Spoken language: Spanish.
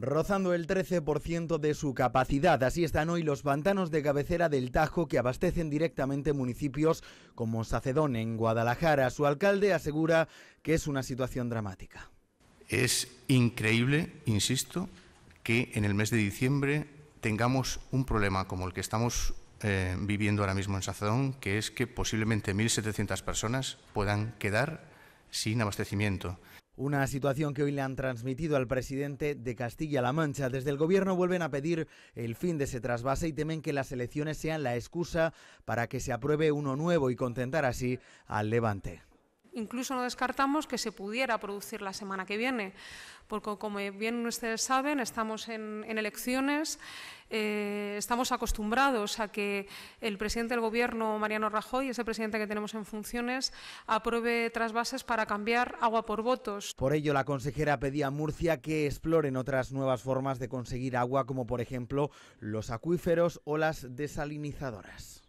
rozando el 13% de su capacidad. Así están hoy los pantanos de cabecera del Tajo que abastecen directamente municipios como Sacedón en Guadalajara. Su alcalde asegura que es una situación dramática. Es increíble, insisto, que en el mes de diciembre tengamos un problema como el que estamos eh, viviendo ahora mismo en Sacedón, que es que posiblemente 1.700 personas puedan quedar sin abastecimiento. Una situación que hoy le han transmitido al presidente de Castilla-La Mancha. Desde el gobierno vuelven a pedir el fin de ese trasvase y temen que las elecciones sean la excusa para que se apruebe uno nuevo y contentar así al Levante. Incluso no descartamos que se pudiera producir la semana que viene porque como bien ustedes saben, estamos en, elecciones, eh, estamos acostumbrados a que el presidente del Gobierno, Mariano Rajoy, ese presidente que tenemos en funciones, apruebe trasvases para cambiar agua por votos. Por ello, la consejera pedía a Murcia que exploren otras nuevas formas de conseguir agua, como por ejemplo los acuíferos o las desalinizadoras.